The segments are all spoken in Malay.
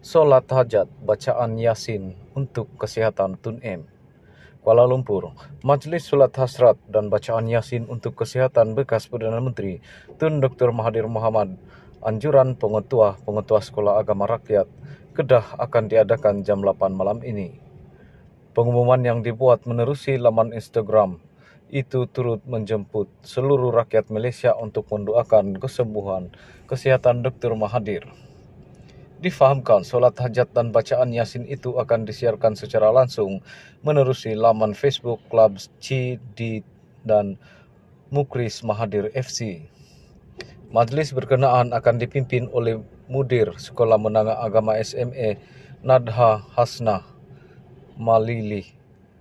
solat hajat, bacaan yasin untuk kesihatan Tun M. Kuala Lumpur, Majlis Solat Hasrat dan Bacaan Yasin untuk kesihatan Bekas Perdana Menteri Tun Dr. Mahathir Mohamad, Anjuran Pengetua-Pengetua Sekolah Agama Rakyat, Kedah akan diadakan jam 8 malam ini. Pengumuman yang dibuat menerusi laman Instagram itu turut menjemput seluruh rakyat Malaysia untuk mendoakan kesembuhan kesihatan Dr. Mahathir difahamkan solat hajat dan bacaan Yasin itu akan disiarkan secara langsung menerusi laman Facebook Klub D dan Mukris Mahadir FC. Majlis berkenaan akan dipimpin oleh Mudir Sekolah Menengah Agama SME Nadha Hasna Malili,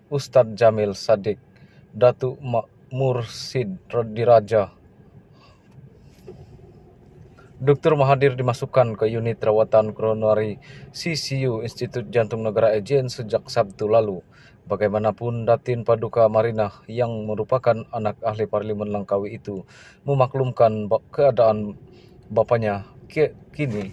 Ustaz Jamil Sadik, Datuk Mursid Radiraja, Dr. Mahathir dimasukkan ke unit rawatan koronari CCU Institut Jantung Negara Ejen sejak Sabtu lalu. Bagaimanapun Datin Paduka Marinah yang merupakan anak ahli parlimen Langkawi itu memaklumkan keadaan bapaknya kini